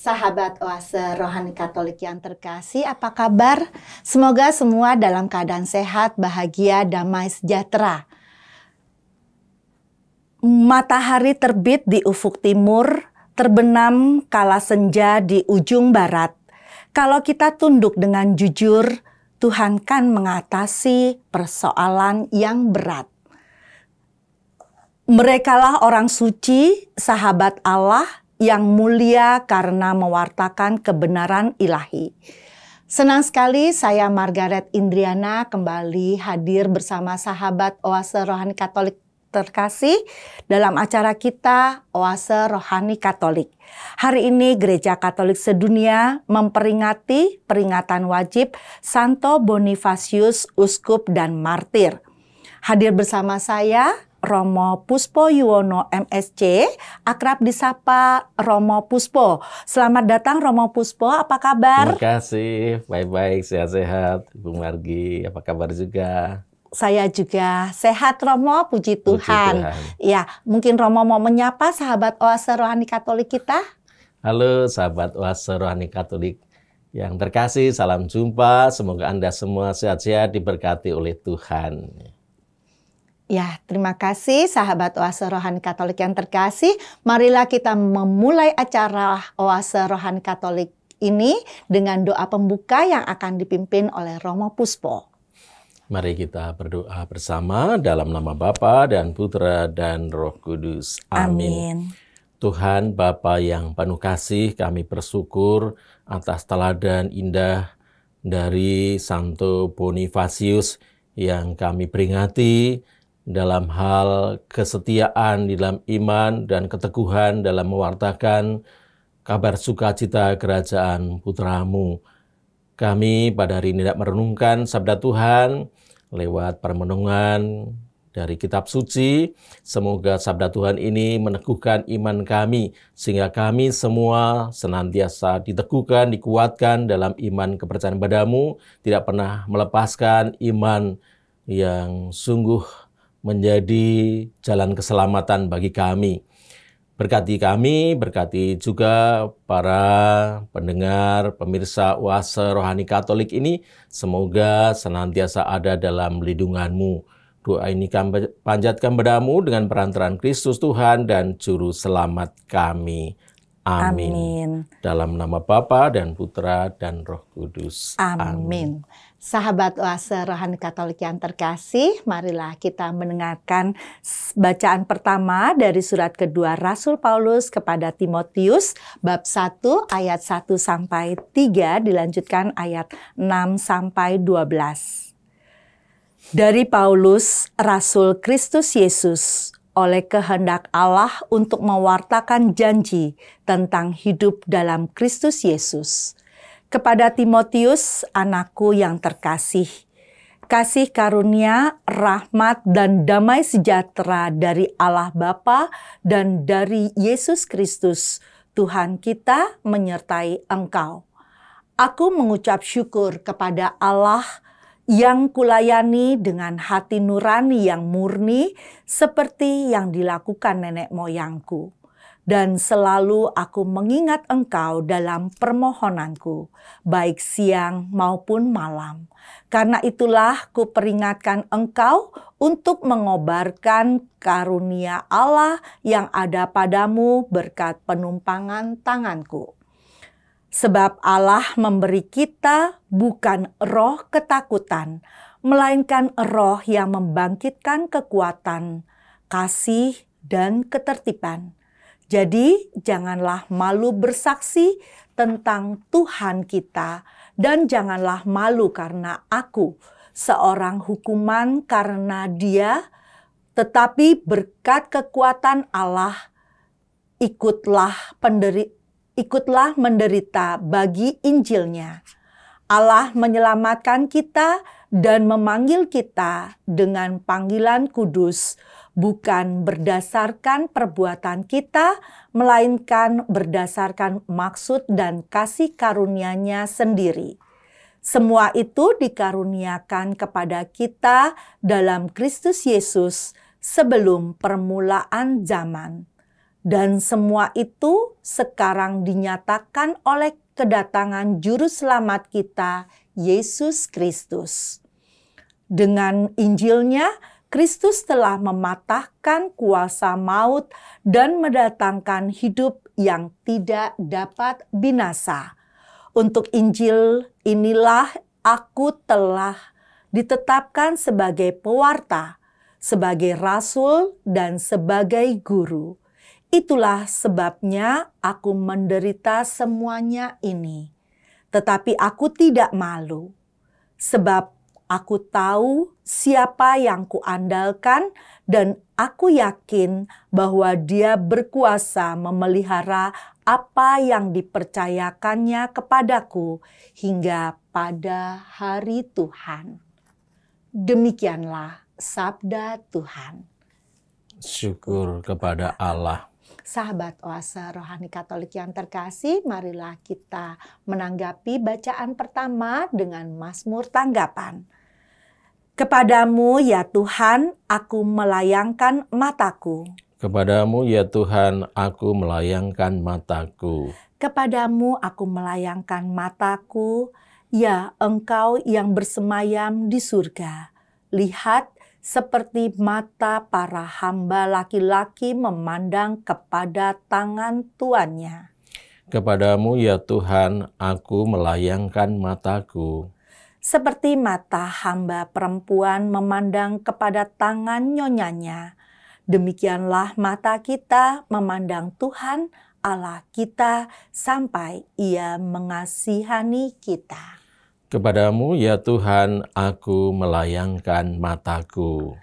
Sahabat Oase Rohani Katolik yang terkasih, apa kabar? Semoga semua dalam keadaan sehat, bahagia, damai, sejahtera. Matahari terbit di ufuk timur, terbenam kala senja di ujung barat. Kalau kita tunduk dengan jujur, Tuhan kan mengatasi persoalan yang berat. Merekalah orang suci, sahabat Allah yang mulia karena mewartakan kebenaran ilahi. Senang sekali saya Margaret Indriana kembali hadir bersama sahabat Oase Rohani Katolik terkasih dalam acara kita Oase Rohani Katolik. Hari ini Gereja Katolik sedunia memperingati peringatan wajib Santo Bonifacius Uskup dan Martir. Hadir bersama saya Romo Puspo Yuwono MSC, akrab disapa Romo Puspo. Selamat datang Romo Puspo, apa kabar? Terima kasih, baik-baik, sehat-sehat. Bu Margi, apa kabar juga? Saya juga sehat Romo, puji Tuhan. Tuhan. Ya, mungkin Romo mau menyapa sahabat Oase Rohani Katolik kita. Halo sahabat Oase Rohani Katolik yang terkasih, salam jumpa. Semoga Anda semua sehat-sehat diberkati oleh Tuhan. Ya, terima kasih sahabat Oase Rohani Katolik yang terkasih. Marilah kita memulai acara Oase Rohani Katolik ini dengan doa pembuka yang akan dipimpin oleh Romo Puspo. Mari kita berdoa bersama dalam nama Bapa dan Putra dan Roh Kudus. Amin. Amin. Tuhan Bapa yang penuh kasih, kami bersyukur atas teladan indah dari Santo Bonifacius yang kami peringati dalam hal kesetiaan di dalam iman dan keteguhan dalam mewartakan kabar sukacita kerajaan putramu. Kami pada hari ini tidak merenungkan sabda Tuhan lewat permenungan dari kitab suci. Semoga sabda Tuhan ini meneguhkan iman kami sehingga kami semua senantiasa diteguhkan, dikuatkan dalam iman kepercayaan padamu, tidak pernah melepaskan iman yang sungguh menjadi jalan keselamatan bagi kami. Berkati kami, berkati juga para pendengar, pemirsa Oase Rohani Katolik ini. Semoga senantiasa ada dalam lindunganmu. Doa ini kami panjatkan berdamu dengan perantaraan Kristus Tuhan dan Juru Selamat kami. Amin. Amin. Dalam nama Bapa dan Putra dan Roh Kudus. Amin. Amin. Sahabat Oase Rohani Katolik yang terkasih, marilah kita mendengarkan bacaan pertama dari surat kedua Rasul Paulus kepada Timotius bab 1 ayat 1 sampai 3 dilanjutkan ayat 6 sampai 12. Dari Paulus, Rasul Kristus Yesus, oleh kehendak Allah untuk mewartakan janji tentang hidup dalam Kristus Yesus kepada Timotius, anakku yang terkasih, kasih karunia, rahmat, dan damai sejahtera dari Allah Bapa dan dari Yesus Kristus, Tuhan kita menyertai engkau. Aku mengucap syukur kepada Allah yang kulayani dengan hati nurani yang murni seperti yang dilakukan nenek moyangku dan selalu aku mengingat engkau dalam permohonanku, baik siang maupun malam. Karena itulah kuperingatkan engkau untuk mengobarkan karunia Allah yang ada padamu berkat penumpangan tanganku. Sebab Allah memberi kita bukan roh ketakutan, melainkan roh yang membangkitkan kekuatan, kasih, dan ketertiban. Jadi, janganlah malu bersaksi tentang Tuhan kita, dan janganlah malu karena aku, seorang hukuman karena Dia, tetapi berkat kekuatan Allah, ikutlah penderi ikutlah menderita bagi Injilnya. Allah menyelamatkan kita dan memanggil kita dengan panggilan kudus bukan berdasarkan perbuatan kita, melainkan berdasarkan maksud dan kasih karunia-Nya sendiri. Semua itu dikaruniakan kepada kita dalam Kristus Yesus sebelum permulaan zaman. Dan semua itu sekarang dinyatakan oleh kedatangan Juru Selamat kita, Yesus Kristus. Dengan Injilnya, Kristus telah mematahkan kuasa maut dan mendatangkan hidup yang tidak dapat binasa. Untuk Injil inilah aku telah ditetapkan sebagai pewarta, sebagai rasul, dan sebagai guru. Itulah sebabnya aku menderita semuanya ini. Tetapi aku tidak malu, sebab Aku tahu siapa yang kuandalkan dan aku yakin bahwa dia berkuasa memelihara apa yang dipercayakannya kepadaku hingga pada hari Tuhan. Demikianlah sabda Tuhan. Syukur kepada Allah sahabat oase rohani katolik yang terkasih, marilah kita menanggapi bacaan pertama dengan Mazmur tanggapan. Kepadamu ya Tuhan, aku melayangkan mataku. Kepadamu ya Tuhan, aku melayangkan mataku. Kepadamu aku melayangkan mataku, ya Engkau yang bersemayam di surga. Lihat seperti mata para hamba laki-laki memandang kepada tangan tuannya. Kepadamu ya Tuhan, aku melayangkan mataku seperti mata hamba perempuan memandang kepada tangan nyonyanya. Demikianlah mata kita memandang Tuhan Allah kita sampai Ia mengasihani kita. Kepadamu, ya Tuhan, aku melayangkan mataku.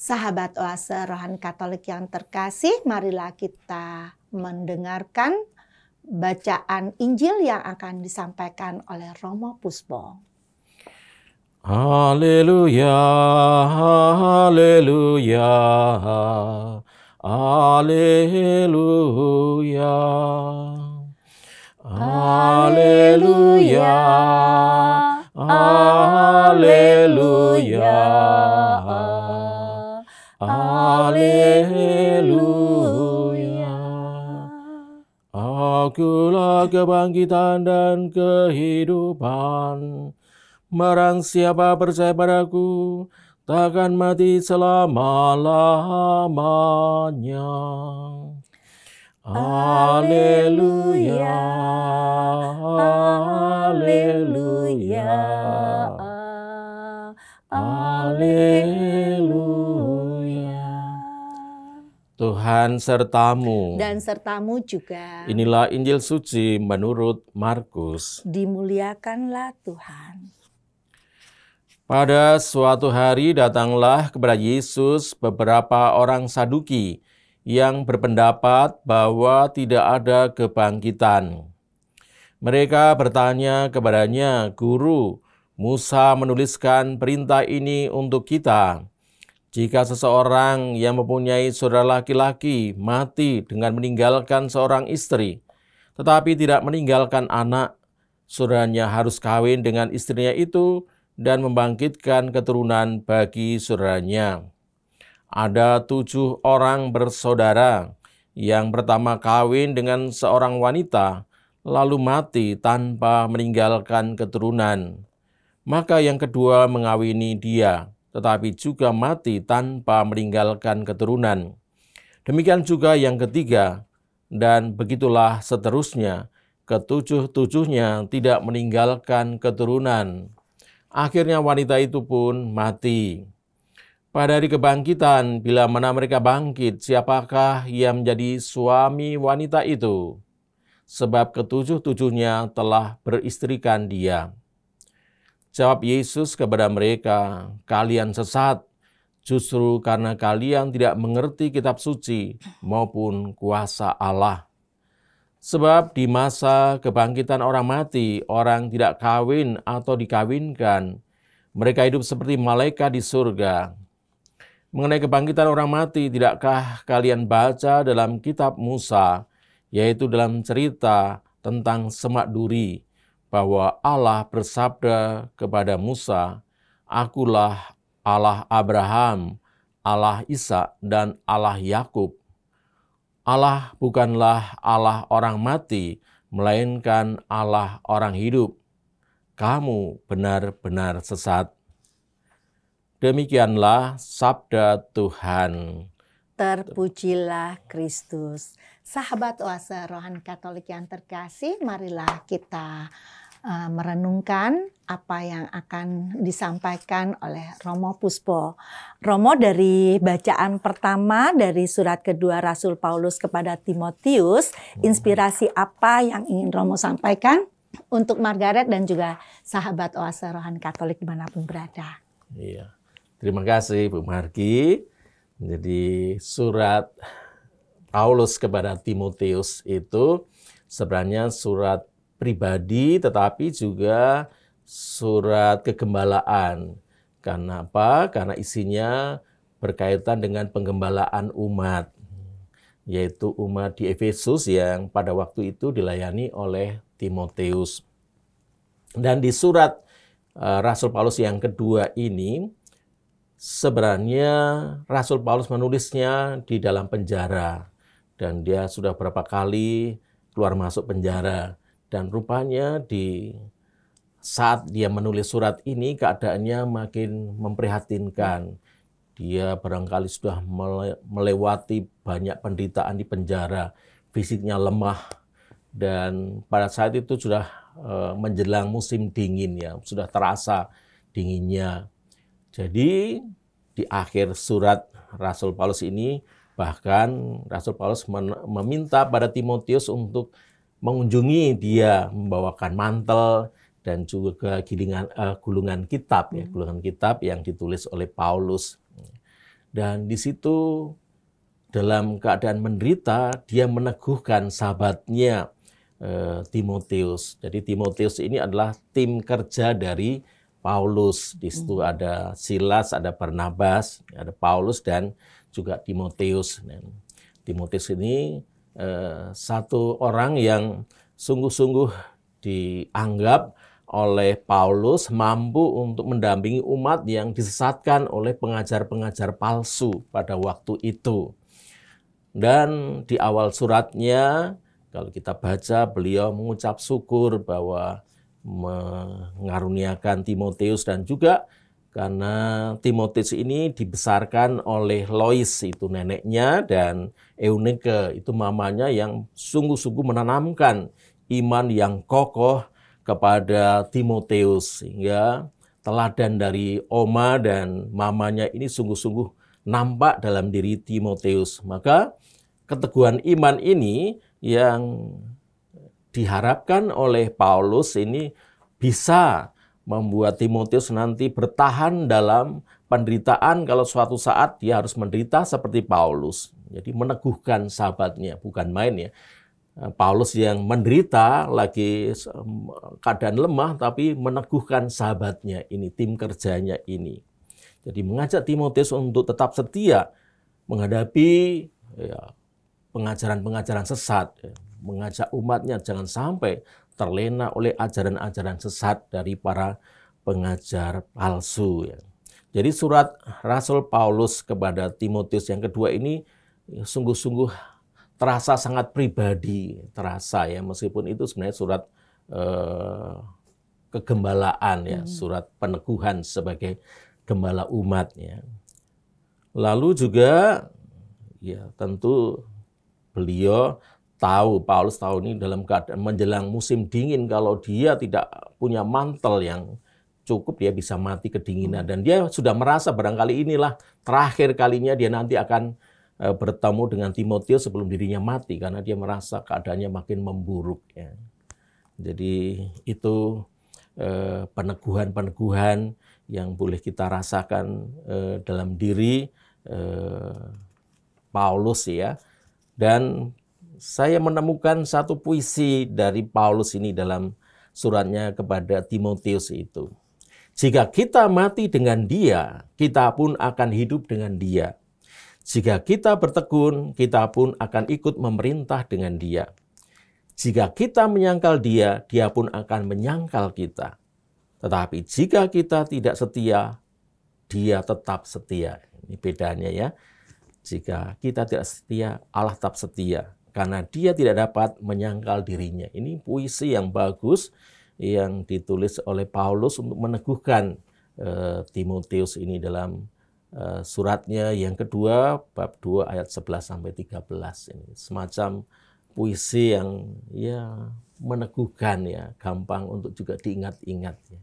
Sahabat oase rohani katolik yang terkasih, marilah kita mendengarkan bacaan Injil yang akan disampaikan oleh Romo Pusbong. Haleluya, haleluya, haleluya. Haleluya, haleluya, haleluya. Akulah kebangkitan dan kehidupan. Barang siapa percaya padaku, takkan mati selama-lamanya. Haleluya, haleluya, haleluya. Tuhan sertamu. Dan sertamu juga. Inilah Injil suci menurut Markus. Dimuliakanlah Tuhan. Pada suatu hari datanglah kepada Yesus beberapa orang Saduki yang berpendapat bahwa tidak ada kebangkitan. Mereka bertanya kepadanya, "Guru, Musa menuliskan perintah ini untuk kita. Jika seseorang yang mempunyai saudara laki-laki mati dengan meninggalkan seorang istri, tetapi tidak meninggalkan anak, saudaranya harus kawin dengan istrinya itu." dan membangkitkan keturunan bagi saudaranya. Ada tujuh orang bersaudara yang pertama kawin dengan seorang wanita, lalu mati tanpa meninggalkan keturunan. Maka yang kedua mengawini dia, tetapi juga mati tanpa meninggalkan keturunan. Demikian juga yang ketiga, dan begitulah seterusnya. Ketujuh-tujuhnya tidak meninggalkan keturunan. Akhirnya wanita itu pun mati. Pada hari kebangkitan, bila mana mereka bangkit, siapakah yang menjadi suami wanita itu? Sebab ketujuh-tujuhnya telah beristrikan dia. Jawab Yesus kepada mereka, kalian sesat, justru karena kalian tidak mengerti kitab suci maupun kuasa Allah. Sebab di masa kebangkitan orang mati, orang tidak kawin atau dikawinkan. Mereka hidup seperti malaikat di surga. Mengenai kebangkitan orang mati, tidakkah kalian baca dalam kitab Musa, yaitu dalam cerita tentang semak duri, bahwa Allah bersabda kepada Musa, Akulah Allah Abraham, Allah Isa dan Allah Yakub. Allah bukanlah Allah orang mati, melainkan Allah orang hidup. Kamu benar-benar sesat. Demikianlah sabda Tuhan. Terpujilah Kristus. Sahabat Oase Rohani Katolik yang terkasih, marilah kita Eh, merenungkan apa yang akan disampaikan oleh Romo Puspo. Romo dari bacaan pertama dari surat kedua Rasul Paulus kepada Timotius, hmm. inspirasi apa yang ingin Romo sampaikan untuk Margaret dan juga sahabat Oase Rohan Katolik dimanapun berada? Iya, terima kasih Bu Margi. Jadi surat Paulus kepada Timotius itu sebenarnya surat pribadi tetapi juga surat kegembalaan. Karena apa? Karena isinya berkaitan dengan penggembalaan umat, yaitu umat di Efesus yang pada waktu itu dilayani oleh Timotius. Dan di surat eh, Rasul Paulus yang kedua ini, sebenarnya Rasul Paulus menulisnya di dalam penjara. Dan dia sudah berapa kali keluar masuk penjara. Dan rupanya di saat dia menulis surat ini keadaannya makin memprihatinkan. Dia barangkali sudah melewati banyak penderitaan di penjara, fisiknya lemah dan pada saat itu sudah eh, menjelang musim dingin ya, sudah terasa dinginnya. Jadi di akhir surat Rasul Paulus ini bahkan Rasul Paulus meminta pada Timotius untuk mengunjungi dia membawakan mantel dan juga gilingan, uh, gulungan kitab ya, hmm. gulungan kitab yang ditulis oleh Paulus. Dan di situ dalam keadaan menderita dia meneguhkan sahabatnya uh, Timotius. Jadi Timotius ini adalah tim kerja dari Paulus. Di hmm. situ hmm. ada Silas, ada Barnabas, ada Paulus dan juga Timotius. Timotius ini Eh, satu orang yang sungguh-sungguh dianggap oleh Paulus mampu untuk mendampingi umat yang disesatkan oleh pengajar-pengajar palsu pada waktu itu. Dan di awal suratnya, kalau kita baca, beliau mengucap syukur bahwa mengaruniakan Timotius dan juga karena Timotius ini dibesarkan oleh Lois itu neneknya dan Eunike itu mamanya yang sungguh-sungguh menanamkan iman yang kokoh kepada Timotius sehingga teladan dari oma dan mamanya ini sungguh-sungguh nampak dalam diri Timotius maka keteguhan iman ini yang diharapkan oleh Paulus ini bisa membuat Timotius nanti bertahan dalam penderitaan kalau suatu saat dia harus menderita seperti Paulus. Jadi meneguhkan sahabatnya, bukan main ya. Eh, Paulus yang menderita lagi keadaan lemah tapi meneguhkan sahabatnya ini, tim kerjanya ini. Jadi mengajak Timotius untuk tetap setia menghadapi ya, pengajaran-pengajaran ya, sesat, ya. mengajak umatnya jangan sampai terlena oleh ajaran-ajaran sesat dari para pengajar palsu. Ya. Jadi surat Rasul Paulus kepada Timotius yang kedua ini ya, sungguh-sungguh terasa sangat pribadi, terasa ya meskipun itu sebenarnya surat eh, kegembalaan ya, hmm. surat peneguhan sebagai gembala umatnya. Lalu juga ya tentu beliau tahu Paulus tahu ini dalam keadaan menjelang musim dingin kalau dia tidak punya mantel yang cukup dia bisa mati kedinginan dan dia sudah merasa barangkali inilah terakhir kalinya dia nanti akan eh, bertemu dengan Timotius sebelum dirinya mati karena dia merasa keadaannya makin memburuk ya. Jadi itu eh, peneguhan-peneguhan yang boleh kita rasakan eh, dalam diri Paulus ya dan saya menemukan satu puisi dari Paulus ini dalam suratnya kepada Timotius itu. Jika kita mati dengan dia, kita pun akan hidup dengan dia. Jika kita bertekun, kita pun akan ikut memerintah dengan dia. Jika kita menyangkal dia, dia pun akan menyangkal kita. Tetapi jika kita tidak setia, dia tetap setia. Ini bedanya ya. Jika kita tidak setia, Allah tetap setia karena dia tidak dapat menyangkal dirinya. Ini puisi yang bagus yang ditulis oleh Paulus untuk meneguhkan e, Timotius ini dalam e, suratnya yang kedua bab 2 ayat 11 sampai 13 ini. Semacam puisi yang ya meneguhkan ya, gampang untuk juga diingat-ingat ya.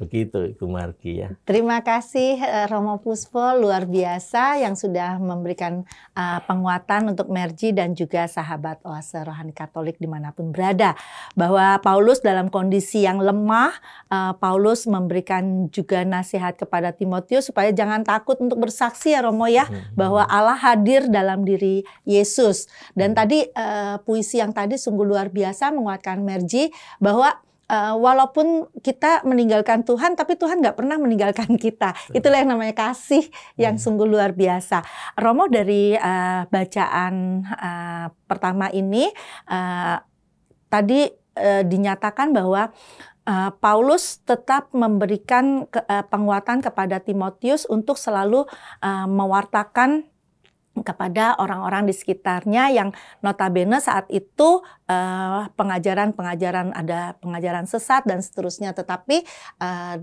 Begitu Ibu Margi ya. Terima kasih eh, Romo Puspo luar biasa yang sudah memberikan uh, penguatan untuk Merji dan juga sahabat Oase Rohani Katolik dimanapun berada. Bahwa Paulus dalam kondisi yang lemah, uh, Paulus memberikan juga nasihat kepada Timotius supaya jangan takut untuk bersaksi ya Romo ya, hmm. bahwa Allah hadir dalam diri Yesus. Dan hmm. tadi uh, puisi yang tadi sungguh luar biasa menguatkan Merji bahwa uh, walaupun kita meninggalkan Tuhan, tapi Tuhan nggak pernah meninggalkan kita. Itulah yang namanya kasih yang hmm. sungguh luar biasa. Romo dari uh, bacaan uh, pertama ini uh, tadi uh, dinyatakan bahwa uh, Paulus tetap memberikan ke, uh, penguatan kepada Timotius untuk selalu uh, mewartakan kepada orang-orang di sekitarnya yang notabene saat itu eh, pengajaran-pengajaran uh, ada pengajaran sesat dan seterusnya tetapi uh,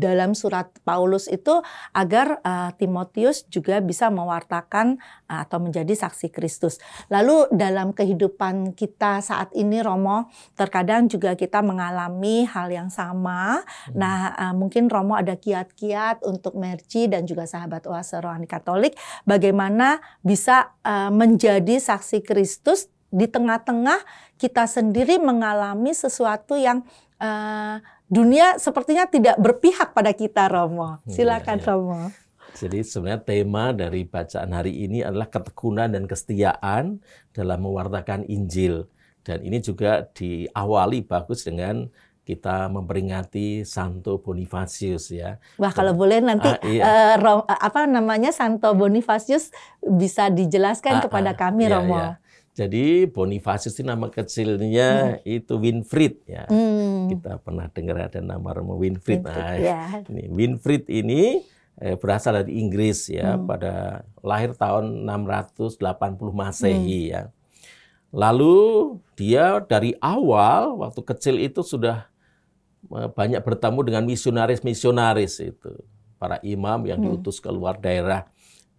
dalam surat Paulus itu agar uh, Timotius juga bisa mewartakan uh, atau menjadi saksi Kristus. Lalu dalam kehidupan kita saat ini Romo terkadang juga kita mengalami hal yang sama. Hmm. Nah, uh, mungkin Romo ada kiat-kiat untuk Merci dan juga sahabat Oase Rohani Katolik bagaimana bisa uh, menjadi saksi Kristus di tengah-tengah kita sendiri mengalami sesuatu yang uh, dunia sepertinya tidak berpihak pada kita Romo. Iya, Silakan ya, ya. Romo. Jadi sebenarnya tema dari bacaan hari ini adalah ketekunan dan kesetiaan dalam mewartakan Injil. Dan ini juga diawali bagus dengan kita memperingati Santo Bonifacius ya. Wah kalau boleh nanti ah, iya. uh, Rom, apa namanya Santo Bonifacius bisa dijelaskan ah, kepada ah, kami iya, Romo. Iya. Jadi Bonifacius itu nama kecilnya hmm. itu Winfried ya. Hmm. Kita pernah dengar ada nama Romo Winfried. Winfried nah, ya. ini Winfried ini eh, berasal dari Inggris ya hmm. pada lahir tahun 680 Masehi hmm. ya. Lalu dia dari awal waktu kecil itu sudah Eh, banyak bertemu dengan misionaris-misionaris itu, para imam yang hmm. diutus ke luar daerah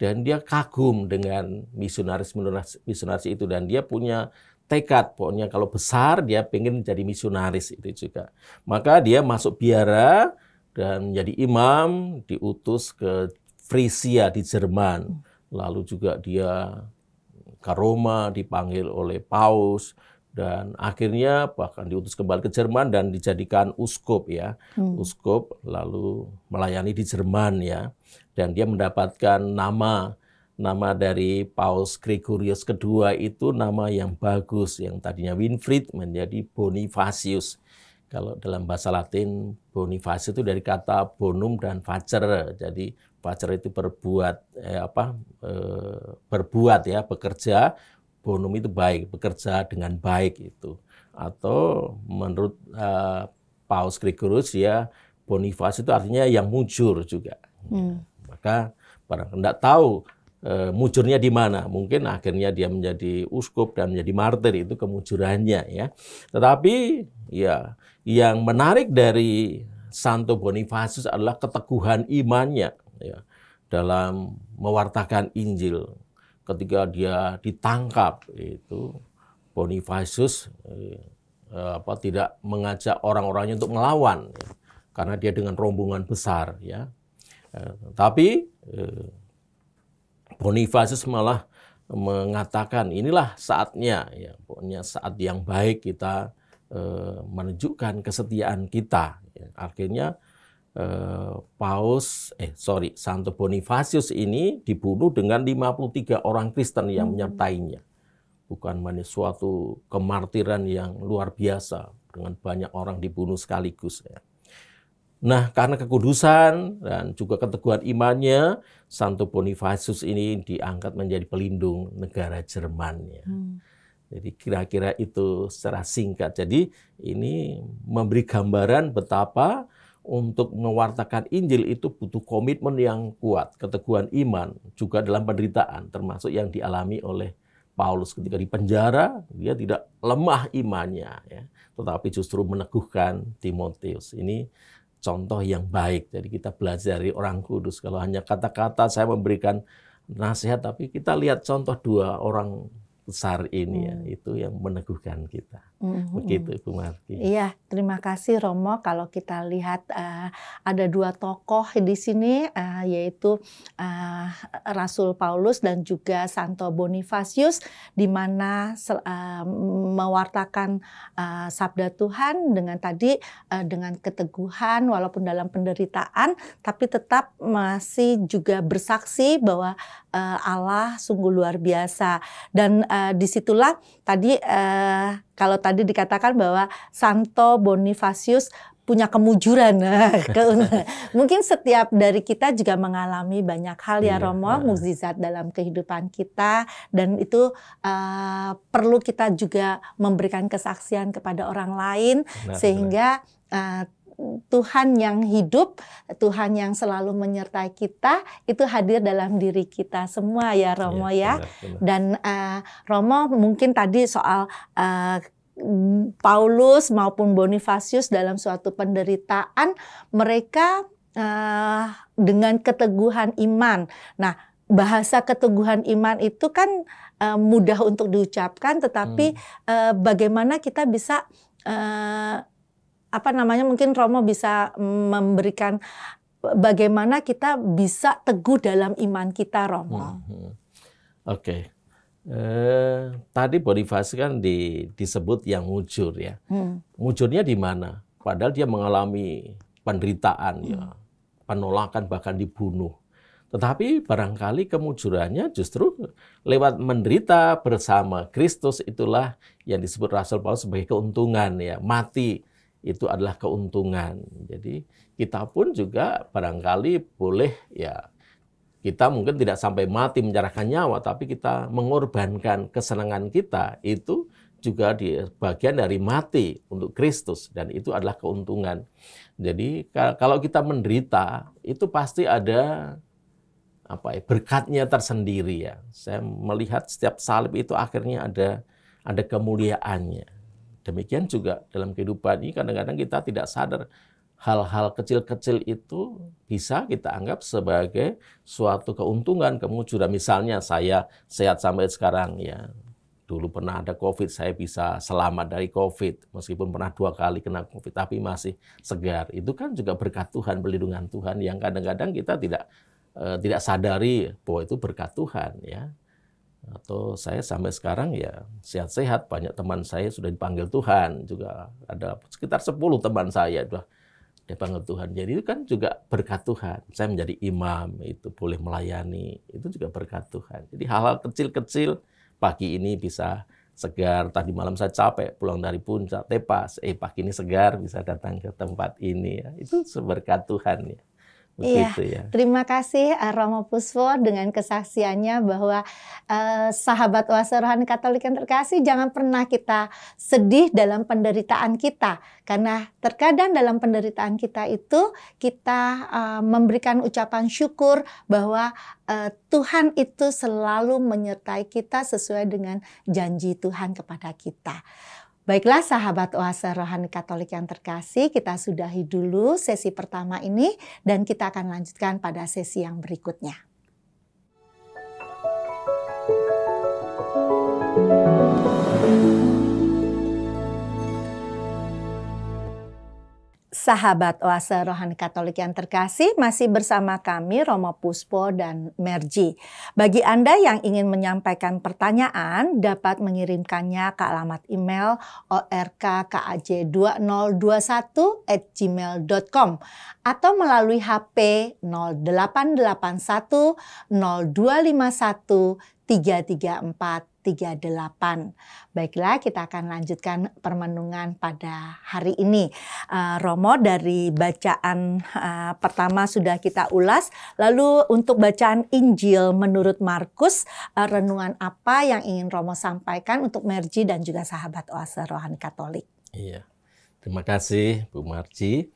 dan dia kagum dengan misionaris-misionaris misionaris itu dan dia punya tekad pokoknya kalau besar dia pengen jadi misionaris itu juga. Maka dia masuk biara dan menjadi imam diutus ke Frisia di Jerman. Hmm. Lalu juga dia ke Roma dipanggil oleh Paus dan akhirnya bahkan diutus kembali ke Jerman dan dijadikan uskup ya hmm. uskup lalu melayani di Jerman ya dan dia mendapatkan nama nama dari Paus Gregorius kedua itu nama yang bagus yang tadinya Winfried menjadi Bonifacius kalau dalam bahasa Latin Bonifacius itu dari kata bonum dan facere jadi facere itu berbuat eh, apa eh, berbuat ya bekerja bonum itu baik, bekerja dengan baik itu. Atau menurut uh, Paus Gregorius ya bonifas itu artinya yang mujur juga. Hmm. Maka para tidak tahu uh, mujurnya di mana. Mungkin akhirnya dia menjadi uskup dan menjadi martir itu kemujurannya ya. Tetapi ya yang menarik dari Santo Bonifacius adalah keteguhan imannya ya, dalam mewartakan Injil ketika dia ditangkap itu Bonifacius eh, eh, apa tidak mengajak orang-orangnya untuk melawan ya. karena dia dengan rombongan besar ya eh, tapi eh, Bonifacius malah mengatakan inilah saatnya ya pokoknya saat yang baik kita eh, menunjukkan kesetiaan kita ya. akhirnya Eh, Paus, eh sorry, Santo Bonifacius ini dibunuh dengan 53 orang Kristen yang hmm. menyertainya. Bukan suatu kemartiran yang luar biasa dengan banyak orang dibunuh sekaligus. Ya. Nah, karena kekudusan dan juga keteguhan imannya, Santo Bonifacius ini diangkat menjadi pelindung negara Jermannya. Hmm. Jadi kira-kira itu secara singkat. Jadi ini memberi gambaran betapa untuk mewartakan Injil itu butuh komitmen yang kuat, keteguhan iman juga dalam penderitaan termasuk yang dialami oleh Paulus ketika di penjara dia tidak lemah imannya ya, tetapi justru meneguhkan Timotius. Ini contoh yang baik. Jadi kita belajar dari orang kudus kalau hanya kata-kata saya memberikan nasihat tapi kita lihat contoh dua orang besar ini ya, hmm. itu yang meneguhkan kita. Mm-hmm. Begitu Ibu Marti. Iya, terima kasih Romo. Kalau kita lihat uh, ada dua tokoh di sini uh, yaitu uh, Rasul Paulus dan juga Santo Bonifacius di mana uh, mewartakan uh, sabda Tuhan dengan tadi uh, dengan keteguhan walaupun dalam penderitaan tapi tetap masih juga bersaksi bahwa Allah sungguh luar biasa dan uh, disitulah tadi uh, kalau tadi dikatakan bahwa Santo Bonifacius punya kemujuran. Nah, mungkin setiap dari kita juga mengalami banyak hal ya iya, Romo, iya. mukjizat dalam kehidupan kita dan itu uh, perlu kita juga memberikan kesaksian kepada orang lain benar, sehingga benar. Uh, Tuhan yang hidup, Tuhan yang selalu menyertai kita, itu hadir dalam diri kita semua ya Romo ya. ya. Benar, benar. Dan uh, Romo mungkin tadi soal uh, Paulus maupun Bonifacius dalam suatu penderitaan mereka uh, dengan keteguhan iman. Nah, bahasa keteguhan iman itu kan uh, mudah untuk diucapkan, tetapi hmm. uh, bagaimana kita bisa uh, apa namanya mungkin Romo bisa mm, memberikan bagaimana kita bisa teguh dalam iman kita Romo. Hmm. hmm. Oke. Okay. Eh, tadi Bonifasi kan di, disebut yang mujur ya. Hmm. Mujurnya di mana? Padahal dia mengalami penderitaan ya. hmm. ya, penolakan bahkan dibunuh. Tetapi barangkali kemujurannya justru lewat menderita bersama Kristus itulah yang disebut Rasul Paulus sebagai keuntungan ya, mati itu adalah keuntungan. Jadi kita pun juga barangkali boleh ya kita mungkin tidak sampai mati menyerahkan nyawa tapi kita mengorbankan kesenangan kita itu juga di bagian dari mati untuk Kristus dan itu adalah keuntungan. Jadi kalau kita menderita itu pasti ada apa ya berkatnya tersendiri ya. Saya melihat setiap salib itu akhirnya ada ada kemuliaannya Demikian juga dalam kehidupan ini kadang-kadang kita tidak sadar hal-hal kecil-kecil itu bisa kita anggap sebagai suatu keuntungan kemunculan. Misalnya saya sehat sampai sekarang ya. Dulu pernah ada COVID, saya bisa selamat dari COVID. Meskipun pernah dua kali kena COVID, tapi masih segar. Itu kan juga berkat Tuhan, perlindungan Tuhan yang kadang-kadang kita tidak eh, tidak sadari bahwa itu berkat Tuhan ya atau saya sampai sekarang ya sehat-sehat banyak teman saya sudah dipanggil Tuhan juga ada sekitar 10 teman saya sudah dipanggil Tuhan jadi itu kan juga berkat Tuhan saya menjadi imam itu boleh melayani itu juga berkat Tuhan jadi hal-hal kecil-kecil pagi ini bisa segar tadi malam saya capek pulang dari puncak tepas eh pagi ini segar bisa datang ke tempat ini ya itu seberkat Tuhan ya Iya, ya. terima kasih eh, Romo Puswo dengan kesaksiannya bahwa eh, sahabat wasa Katolik yang terkasih jangan pernah kita sedih dalam penderitaan kita karena terkadang dalam penderitaan kita itu kita eh, memberikan ucapan syukur bahwa eh, Tuhan itu selalu menyertai kita sesuai dengan janji Tuhan kepada kita. Baiklah sahabat oase rohani katolik yang terkasih, kita sudahi dulu sesi pertama ini dan kita akan lanjutkan pada sesi yang berikutnya. Sahabat Oase Rohani Katolik yang terkasih, masih bersama kami Romo Puspo dan Merji. Bagi Anda yang ingin menyampaikan pertanyaan, dapat mengirimkannya ke alamat email orkkaj2021 at gmail.com atau melalui HP 0881 0251 empat 38. Baiklah, kita akan lanjutkan permenungan pada hari ini. Uh, Romo dari bacaan uh, pertama sudah kita ulas, lalu untuk bacaan Injil menurut Markus, uh, renungan apa yang ingin Romo sampaikan untuk Merji dan juga sahabat Oase Rohani Katolik? Iya. Terima kasih Bu Marji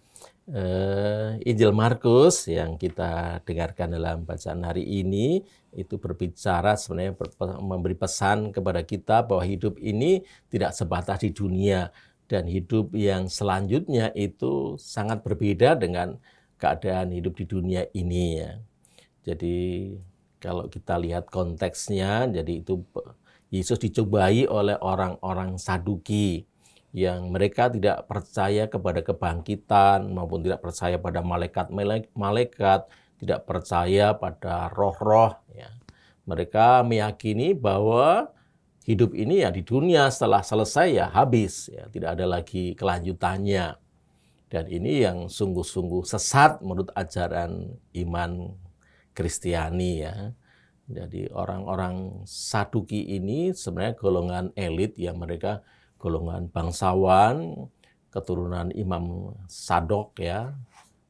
eh, Injil Markus yang kita dengarkan dalam bacaan hari ini itu berbicara sebenarnya memberi pesan kepada kita bahwa hidup ini tidak sebatas di dunia dan hidup yang selanjutnya itu sangat berbeda dengan keadaan hidup di dunia ini ya. Jadi kalau kita lihat konteksnya jadi itu Yesus dicobai oleh orang-orang Saduki yang mereka tidak percaya kepada kebangkitan maupun tidak percaya pada malaikat-malaikat, tidak percaya pada roh-roh. Ya. Mereka meyakini bahwa hidup ini ya di dunia setelah selesai ya habis, ya tidak ada lagi kelanjutannya. Dan ini yang sungguh-sungguh sesat menurut ajaran iman Kristiani ya. Jadi orang-orang Saduki ini sebenarnya golongan elit yang mereka golongan bangsawan, keturunan Imam Sadok ya.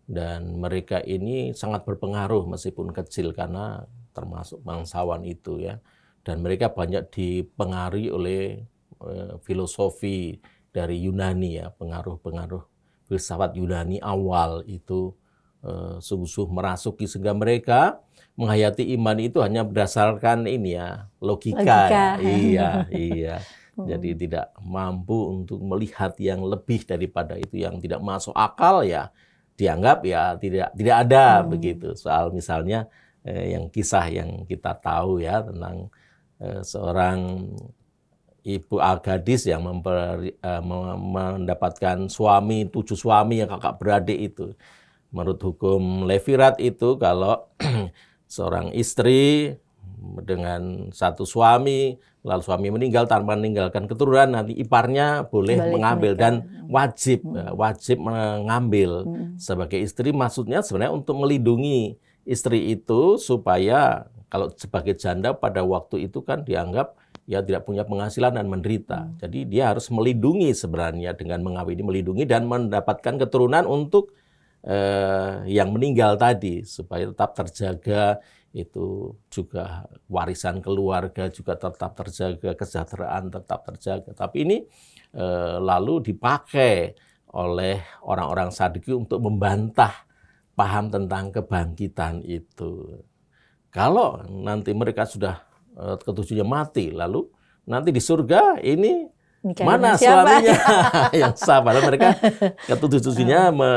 Dan mereka ini sangat berpengaruh meskipun kecil karena termasuk bangsawan itu ya. Dan mereka banyak dipengaruhi oleh eh, filosofi dari Yunani ya, pengaruh-pengaruh filsafat Yunani awal itu sungguh eh, sungguh merasuki sehingga mereka menghayati iman itu hanya berdasarkan ini ya, logika. Ya. logika. Iya, iya. Jadi oh. tidak mampu untuk melihat yang lebih daripada itu yang tidak masuk akal ya dianggap ya tidak tidak ada hmm. begitu. Soal misalnya eh, yang kisah yang kita tahu ya tentang eh, seorang ibu agadis yang memper, eh, mendapatkan suami tujuh suami yang kakak beradik itu. Menurut hukum Levirat itu kalau seorang istri dengan satu suami, lalu suami meninggal tanpa meninggalkan keturunan, nanti iparnya boleh Balik mengambil mereka. dan wajib hmm. Eh, wajib mengambil hmm. sebagai istri. Maksudnya sebenarnya untuk melindungi istri itu supaya kalau sebagai janda pada waktu itu kan dianggap ya tidak punya penghasilan dan menderita. Hmm. Jadi dia harus melindungi sebenarnya dengan mengawini melindungi dan mendapatkan keturunan untuk eh, yang meninggal tadi supaya tetap terjaga itu juga warisan keluarga juga tetap terjaga, kesejahteraan tetap terjaga. Tapi ini e, lalu dipakai oleh orang-orang sadiki untuk membantah paham tentang kebangkitan itu. Kalau nanti mereka sudah e, ketujuhnya mati, lalu nanti di surga ini mana siapa? suaminya yang sah? mereka ketujuh-tujuhnya me,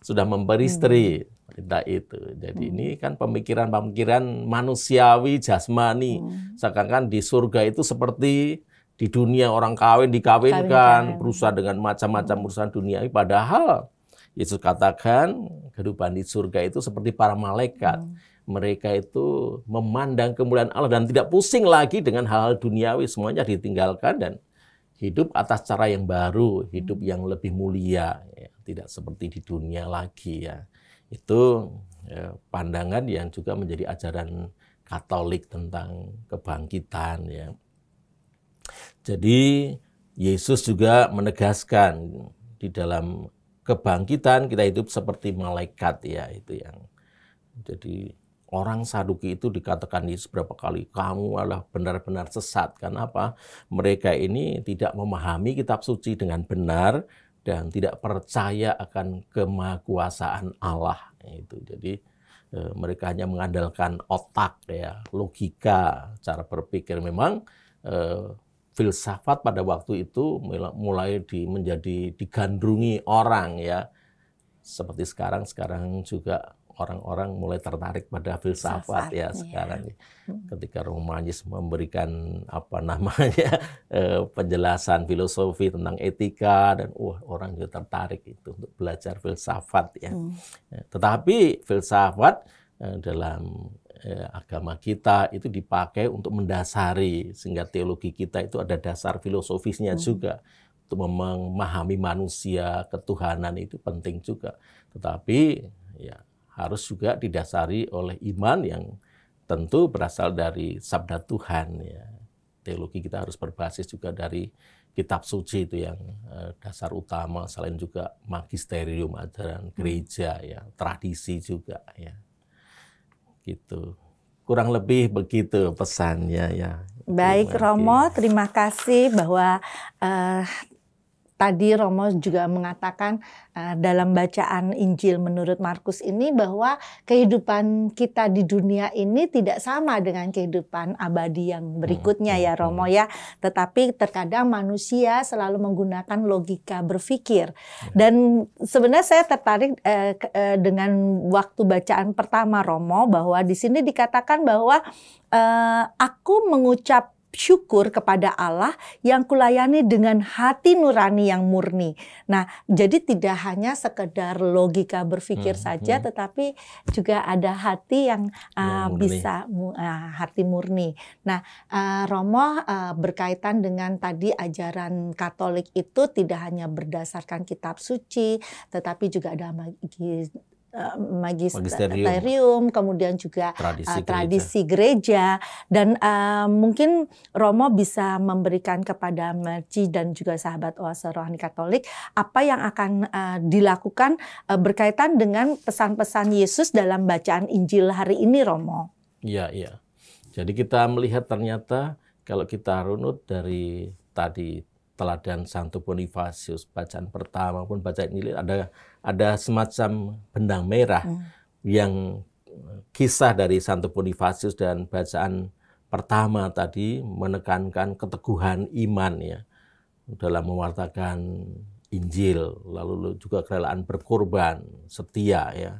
sudah memberi istri. Hmm berita itu. Jadi hmm. ini kan pemikiran-pemikiran manusiawi, jasmani. Hmm. Sedangkan di surga itu seperti di dunia orang kawin dikawinkan, berusaha dengan macam-macam hmm. urusan duniawi. Padahal Yesus katakan kehidupan di surga itu seperti para malaikat. Hmm. Mereka itu memandang kemuliaan Allah dan tidak pusing lagi dengan hal-hal duniawi. Semuanya ditinggalkan dan hidup atas cara yang baru, hidup hmm. yang lebih mulia, ya. tidak seperti di dunia lagi ya itu ya, pandangan yang juga menjadi ajaran Katolik tentang kebangkitan ya. Jadi Yesus juga menegaskan di dalam kebangkitan kita hidup seperti malaikat ya itu yang jadi orang Saduki itu dikatakan Yesus berapa kali kamu adalah benar-benar sesat karena apa mereka ini tidak memahami kitab suci dengan benar dan tidak percaya akan kemahakuasaan Allah itu. Jadi eh, mereka hanya mengandalkan otak ya, logika, cara berpikir memang eh, filsafat pada waktu itu mulai di, menjadi digandrungi orang ya. Seperti sekarang sekarang juga orang-orang mulai tertarik pada filsafat, ya, ya sekarang hmm. ketika romantis memberikan apa namanya eh, penjelasan filosofi tentang etika dan wah orang itu tertarik itu untuk belajar filsafat ya hmm. Eh, tetapi filsafat eh, dalam agama kita itu dipakai untuk mendasari sehingga teologi kita itu ada dasar filosofisnya hmm. juga untuk memahami manusia ketuhanan itu penting juga tetapi ya harus juga didasari oleh iman yang tentu berasal dari sabda Tuhan ya. Teologi kita harus berbasis juga dari kitab suci itu yang eh, dasar utama selain juga magisterium ajaran hmm. gereja ya, tradisi juga ya. Gitu. Kurang lebih begitu pesannya ya. Baik Romo, terima kasih bahwa uh, tadi Romo juga mengatakan uh, dalam bacaan Injil menurut Markus ini bahwa kehidupan kita di dunia ini tidak sama dengan kehidupan abadi yang berikutnya hmm, ya hmm, Romo hmm. ya. Tetapi terkadang manusia selalu menggunakan logika berpikir. Ya. Dan sebenarnya saya tertarik uh, uh, dengan waktu bacaan pertama Romo bahwa di sini dikatakan bahwa uh, aku mengucap syukur kepada Allah yang kulayani dengan hati nurani yang murni. Nah, jadi tidak hanya sekedar logika berpikir hmm, saja, hmm. tetapi juga ada hati yang uh, murni. bisa uh, hati murni. Nah, uh, Romo uh, berkaitan dengan tadi ajaran Katolik itu tidak hanya berdasarkan kitab suci, tetapi juga ada Eh, magisterium. magisterium, kemudian juga tradisi, uh, eh, tradisi gereja. gereja dan uh, mungkin Romo bisa memberikan kepada Merci dan juga sahabat Oase Rohani Katolik apa yang akan uh, dilakukan uh, berkaitan dengan pesan-pesan Yesus dalam bacaan Injil hari ini Romo. Iya, iya. Jadi kita melihat ternyata kalau kita runut dari tadi teladan Santo Bonifacius, bacaan pertama pun bacaan ini ada ada semacam benang merah hmm. yang eh, kisah dari Santo Bonifacius dan bacaan pertama tadi menekankan keteguhan iman ya dalam mewartakan Injil, lalu juga kerelaan berkorban, setia ya.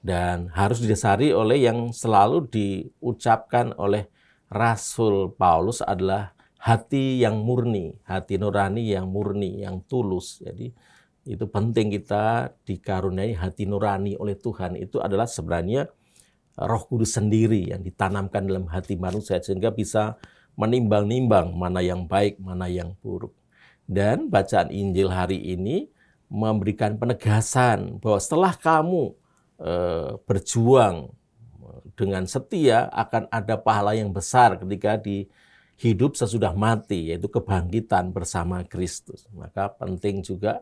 Dan harus didasari oleh yang selalu diucapkan oleh Rasul Paulus adalah hati yang murni, hati nurani yang murni, yang tulus. Jadi itu penting kita dikaruniai hati nurani oleh Tuhan. Itu adalah sebenarnya Roh Kudus sendiri yang ditanamkan dalam hati manusia sehingga bisa menimbang-nimbang mana yang baik, mana yang buruk. Dan bacaan Injil hari ini memberikan penegasan bahwa setelah kamu e, berjuang eh, dengan setia akan ada pahala yang besar ketika di hidup sesudah mati, yaitu kebangkitan bersama Kristus. Maka penting juga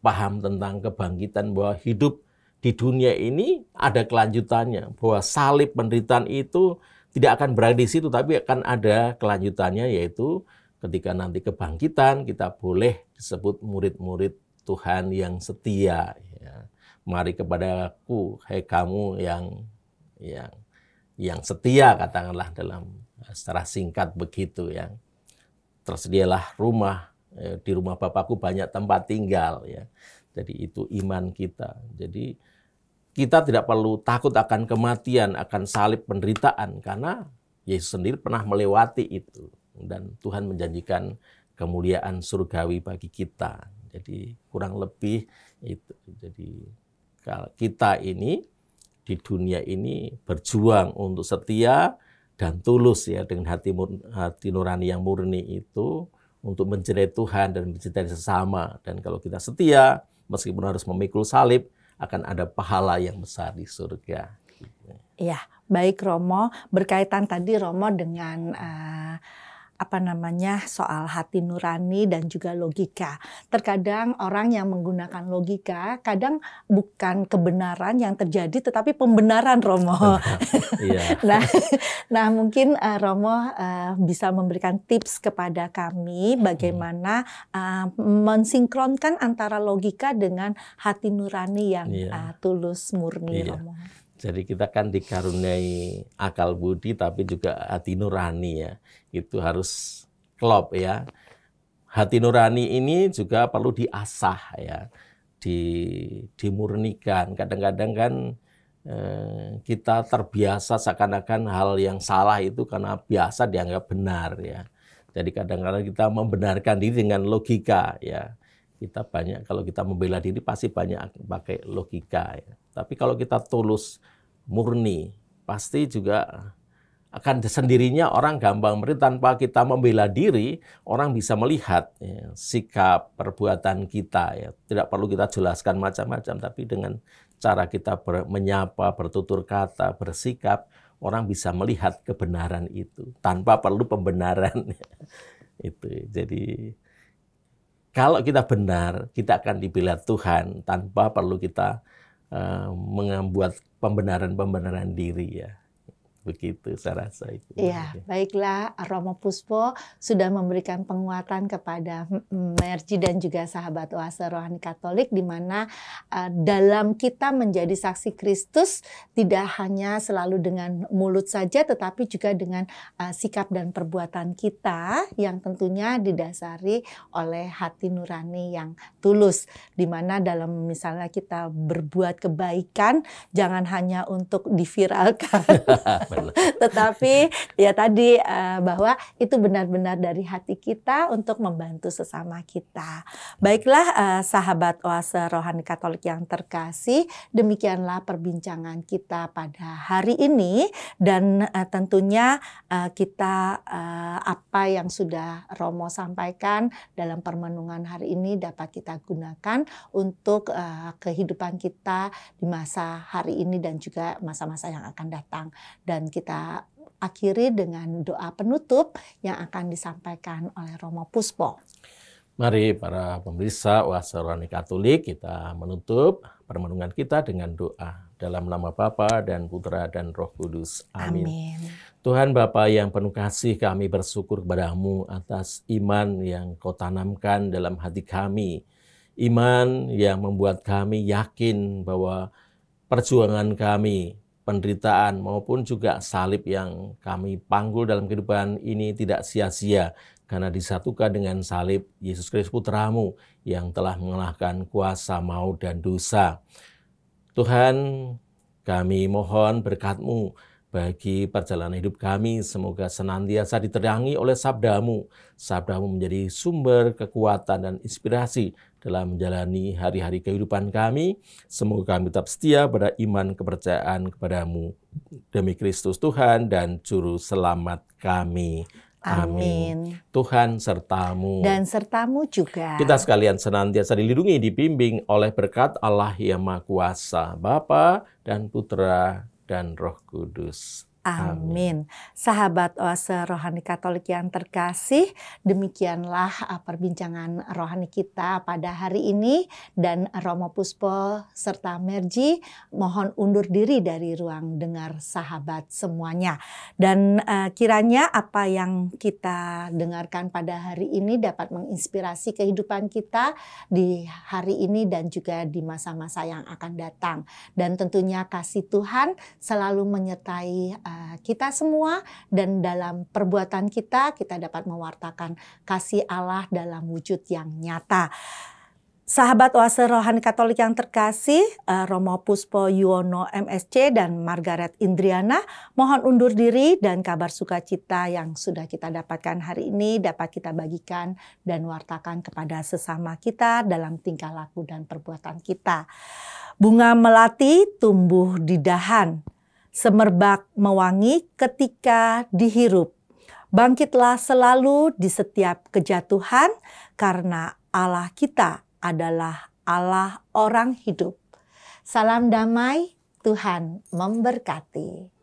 paham tentang kebangkitan bahwa hidup di dunia ini ada kelanjutannya, bahwa salib penderitaan itu tidak akan berada di situ, tapi akan ada kelanjutannya, yaitu ketika nanti kebangkitan kita boleh disebut murid-murid Tuhan yang setia. Ya. Mari kepada hai hey kamu yang yang yang setia katakanlah dalam secara singkat begitu ya. Tersedialah rumah, ya, di rumah Bapakku banyak tempat tinggal ya. Jadi itu iman kita. Jadi kita tidak perlu takut akan kematian, akan salib penderitaan karena Yesus sendiri pernah melewati itu dan Tuhan menjanjikan kemuliaan surgawi bagi kita. Jadi kurang lebih itu. Jadi kita ini di dunia ini berjuang untuk setia dan tulus ya dengan hati, hati nurani yang murni itu untuk mencintai Tuhan dan mencintai sesama. Dan kalau kita setia, meskipun harus memikul salib, akan ada pahala yang besar di surga. Iya, baik Romo. Berkaitan tadi Romo dengan uh, apa namanya soal hati nurani dan juga logika. Terkadang orang yang menggunakan logika kadang bukan kebenaran yang terjadi tetapi pembenaran Romo. Iya. nah, nah mungkin uh, Romo uh, bisa memberikan tips kepada kami hmm. bagaimana uh, mensinkronkan antara logika dengan hati nurani yang uh, tulus murni iya. Romo. Jadi kita kan dikaruniai akal budi tapi juga hati nurani ya. Itu harus klop ya. Hati nurani ini juga perlu diasah ya. Di, dimurnikan. Kadang-kadang kan eh, kita terbiasa seakan-akan hal yang salah itu karena biasa dianggap benar ya. Jadi kadang-kadang kita membenarkan diri dengan logika ya. Kita banyak kalau kita membela diri pasti banyak pakai logika ya. Tapi kalau kita tulus murni, pasti juga akan sendirinya orang gampang meri tanpa kita membela diri orang bisa melihat ya, sikap perbuatan kita ya tidak perlu kita jelaskan macam-macam tapi dengan cara kita ber, menyapa bertutur kata bersikap orang bisa melihat kebenaran itu tanpa perlu pembenaran ya. itu jadi kalau kita benar kita akan dibela Tuhan tanpa perlu kita Eh, membuat pembenaran-pembenaran diri ya Begitu saya rasa itu. Iya, baiklah Romo Puspo sudah memberikan penguatan kepada Merji dan juga sahabat Oase Rohani Katolik di mana uh, dalam kita menjadi saksi Kristus tidak hanya selalu dengan mulut saja tetapi juga dengan uh, sikap dan perbuatan kita yang tentunya didasari oleh hati nurani yang tulus di mana dalam misalnya kita berbuat kebaikan jangan hanya untuk diviralkan Tetapi ya tadi uh, bahwa itu benar-benar dari hati kita untuk membantu sesama kita. Baiklah uh, sahabat Oase Rohani Katolik yang terkasih, demikianlah perbincangan kita pada hari ini dan uh, tentunya uh, kita uh, apa yang sudah Romo sampaikan dalam permenungan hari ini dapat kita gunakan untuk uh, kehidupan kita di masa hari ini dan juga masa-masa yang akan datang dan dan kita akhiri dengan doa penutup yang akan disampaikan oleh Romo Puspo. Mari para pemirsa wassalamu'alaikum. Katolik kita menutup permenungan kita dengan doa dalam nama Bapa dan Putra dan Roh Kudus. Amin. Amin. Tuhan Bapa yang penuh kasih kami bersyukur kepadamu atas iman yang kau tanamkan dalam hati kami. Iman yang membuat kami yakin bahwa perjuangan kami penderitaan maupun juga salib yang kami panggul dalam kehidupan ini tidak sia-sia karena disatukan dengan salib Yesus Kristus Putramu yang telah mengalahkan kuasa maut dan dosa. Tuhan, kami mohon berkatMu bagi perjalanan hidup kami. Semoga senantiasa diterangi oleh sabdamu. Sabdamu menjadi sumber kekuatan dan inspirasi dalam menjalani hari-hari kehidupan kami. Semoga kami tetap setia pada iman kepercayaan kepadamu demi Kristus Tuhan dan Juru Selamat kami. Amin. Amin. Tuhan sertamu. Dan sertamu juga. Kita sekalian senantiasa dilindungi, dibimbing oleh berkat Allah yang Maha Kuasa, Bapa dan Putra dan Roh Kudus. Amin. Sahabat Oase Rohani Katolik yang terkasih, demikianlah eh, perbincangan rohani kita pada hari ini dan Romo Puspo serta Merji mohon undur diri dari ruang dengar sahabat semuanya. Dan uh, kiranya apa yang kita dengarkan pada hari ini dapat menginspirasi kehidupan kita di hari ini dan juga di masa-masa yang akan datang. Dan tentunya kasih Tuhan selalu menyertai uh, kita semua dan dalam perbuatan kita kita dapat mewartakan kasih Allah dalam wujud yang nyata. Sahabat Oase Rohani Katolik yang terkasih, eh, Romo Puspo Yuwono MSC dan Margaret Indriana, mohon undur diri dan kabar sukacita yang sudah kita dapatkan hari ini dapat kita bagikan dan wartakan kepada sesama kita dalam tingkah laku dan perbuatan kita. Bunga melati tumbuh di dahan, semerbak mewangi ketika dihirup. Bangkitlah selalu di setiap kejatuhan, karena Allah kita adalah Allah orang hidup. Salam damai, Tuhan memberkati.